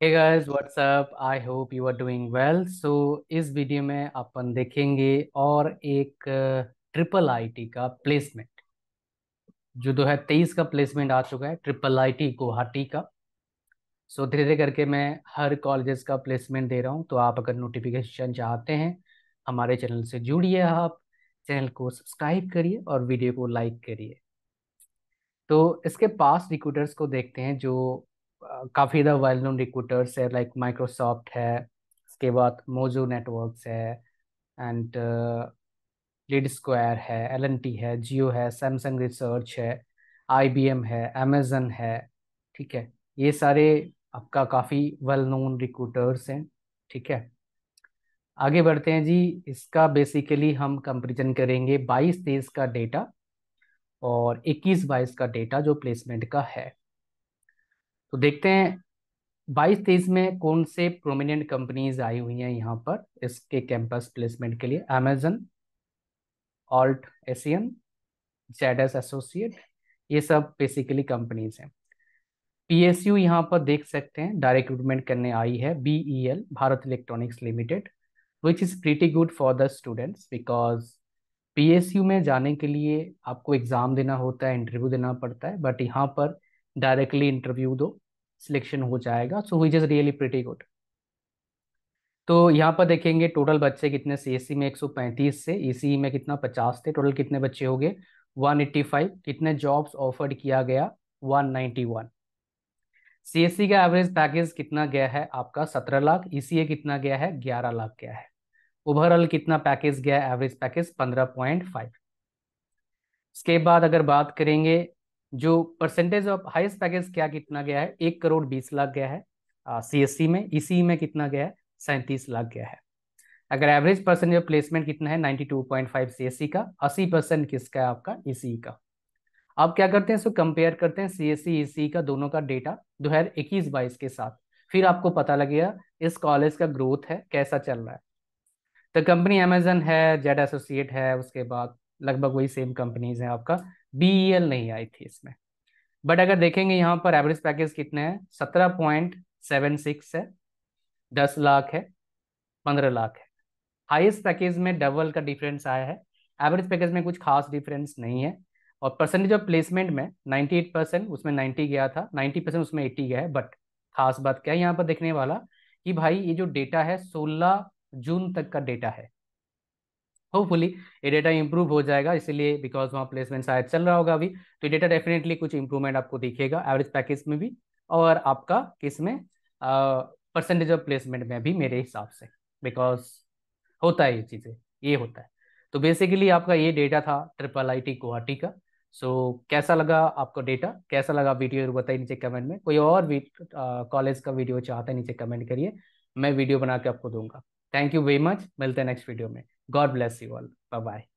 Hey guys, what's up? I hope you are doing well. So, इस video में अपन देखेंगे और एक ट्रिपल आईटी का प्लेसमेंट जो तेईस का प्लेसमेंट आ चुका है ट्रिपल आईटी गुवाहाटी का सो so, धीरे धीरे करके मैं हर कॉलेजेस का प्लेसमेंट दे रहा हूँ तो आप अगर नोटिफिकेशन चाहते हैं हमारे चैनल से जुड़िए आप चैनल को सब्सक्राइब करिए और वीडियो को लाइक करिए तो इसके पास रिक्रूटर्स को देखते हैं जो काफ़ी ज़्यादा वेल नोन रिक्रूटर्स है लाइक माइक्रोसॉफ्ट है उसके बाद मोजो नेटवर्क्स है एंड लीड स्क्वायर है एल एन टी है जियो है सैमसंग रिसर्च है आई बी एम है अमेजन है ठीक है ये सारे आपका काफ़ी वेल नोन रिक्रूटर्स हैं ठीक है आगे बढ़ते हैं जी इसका बेसिकली हम कंपेरिजन करेंगे बाईस तेईस का डेटा और इक्कीस बाईस का डेटा जो प्लेसमेंट का है तो देखते हैं बाईस तेईस में कौन से प्रोमिनेंट कंपनीज आई हुई हैं यहाँ पर इसके कैंपस प्लेसमेंट के लिए अमेजन ऑल्ट एशियन जेड एस एसोसिएट ये सब बेसिकली कंपनीज हैं पी एस यू यहाँ पर देख सकते हैं डायरेक्ट रिक्रूटमेंट करने आई है B E L Bharat Electronics Limited which is pretty good for the students because P S U में जाने के लिए आपको एग्ज़ाम देना होता है इंटरव्यू देना पड़ता है बट यहाँ पर डायरेक्टली इंटरव्यू दो सिलेक्शन हो जाएगा so which is really pretty good तो यहाँ पर देखेंगे टोटल बच्चे कितने सी में 135 से ई में कितना 50 थे टोटल कितने बच्चे हो गए 185 कितने जॉब्स ऑफर्ड किया गया 191 C e C average package कितना गया है आपका 17 लाख ई e कितना गया है 11 लाख गया है ओवरऑल कितना पैकेज गया एवरेज पैकेज 15.5 इसके बाद अगर बात करेंगे जो परसेंटेज ऑफ हाइस्ट पैकेज क्या कितना गया है एक करोड़ बीस लाख गया है सीएससी में ईसी e e में कितना गया है सैंतीस लाख गया है अगर एवरेज परसेंटेज ऑफ प्लेसमेंट कितना है एस सी का अस्सी परसेंट किसका है आपका ईसी e का अब क्या करते हैं इसको कंपेयर करते हैं सी सी एस ई सी का दोनों का डेटा दो हजार इक्कीस बाईस के साथ फिर आपको पता लगेगा इस कॉलेज का ग्रोथ है कैसा चल रहा है तो कंपनी अमेजन है जेड एसोसिएट है उसके बाद लगभग वही सेम कंपनीज हैं आपका बी e नहीं आई थी इसमें बट अगर देखेंगे यहाँ पर एवरेज पैकेज कितने हैं सत्रह पॉइंट सेवन सिक्स है दस लाख है पंद्रह लाख है हाइस्ट पैकेज में डबल का डिफरेंस आया है एवरेज पैकेज में कुछ खास डिफरेंस नहीं है और परसेंटेज ऑफ प्लेसमेंट में नाइन्टी एट परसेंट उसमें नाइन्टी गया था नाइन्टी परसेंट उसमें एट्टी गया है बट खास बात क्या है यहाँ पर देखने वाला कि भाई ये जो डेटा है सोलह जून तक का डेटा है होपफुली ये डेटा इंप्रूव हो जाएगा इसीलिए बिकॉज वहाँ प्लेसमेंट शायद चल रहा होगा अभी तो डेटा डेफिनेटली कुछ इंप्रूवमेंट आपको दिखेगा एवरेज पैकेज में भी और आपका किस में परसेंटेज ऑफ प्लेसमेंट में भी मेरे हिसाब से बिकॉज होता है ये चीज़ें ये होता है तो बेसिकली आपका ये डेटा था ट्रिपल आई टी गुवाहाटी का सो so, कैसा लगा आपको डेटा कैसा लगा वीडियो बताइए नीचे कमेंट में कोई और भी कॉलेज का वीडियो चाहता है नीचे कमेंट करिए मैं वीडियो बना के आपको दूंगा थैंक यू वेरी मच मिलते हैं नेक्स्ट वीडियो में god bless you all bye bye